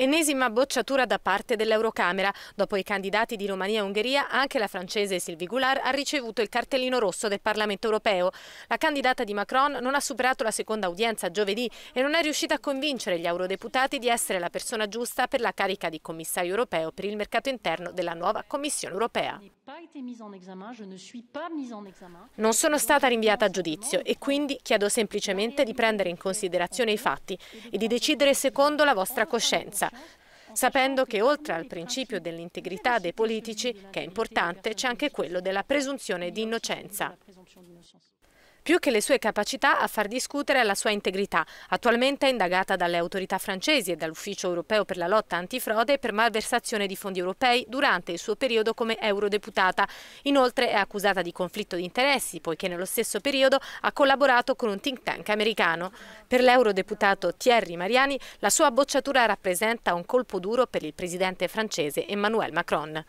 Ennesima bocciatura da parte dell'Eurocamera. Dopo i candidati di Romania e Ungheria, anche la francese Sylvie Goulard ha ricevuto il cartellino rosso del Parlamento europeo. La candidata di Macron non ha superato la seconda udienza giovedì e non è riuscita a convincere gli eurodeputati di essere la persona giusta per la carica di commissario europeo per il mercato interno della nuova Commissione europea. Non sono stata rinviata a giudizio e quindi chiedo semplicemente di prendere in considerazione i fatti e di decidere secondo la vostra coscienza, sapendo che oltre al principio dell'integrità dei politici, che è importante, c'è anche quello della presunzione di innocenza più che le sue capacità a far discutere la sua integrità, attualmente indagata dalle autorità francesi e dall'Ufficio europeo per la lotta antifrode per malversazione di fondi europei durante il suo periodo come eurodeputata. Inoltre è accusata di conflitto di interessi, poiché nello stesso periodo ha collaborato con un think tank americano. Per l'eurodeputato Thierry Mariani la sua bocciatura rappresenta un colpo duro per il presidente francese Emmanuel Macron.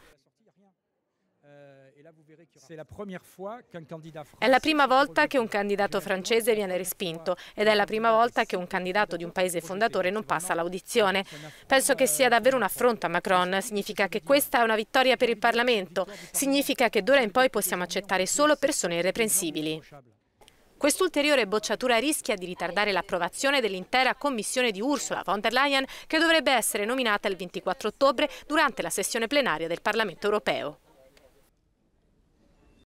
È la prima volta che un candidato francese viene respinto ed è la prima volta che un candidato di un paese fondatore non passa l'audizione. Penso che euh, sia davvero un affronto a Macron, significa che eh. questa è una vittoria per il Parlamento, significa che d'ora in poi possiamo accettare solo persone irreprensibili. Quest'ulteriore bocciatura rischia di ritardare l'approvazione dell'intera commissione di Ursula von der Leyen che dovrebbe essere nominata il 24 ottobre durante la sessione plenaria del Parlamento europeo.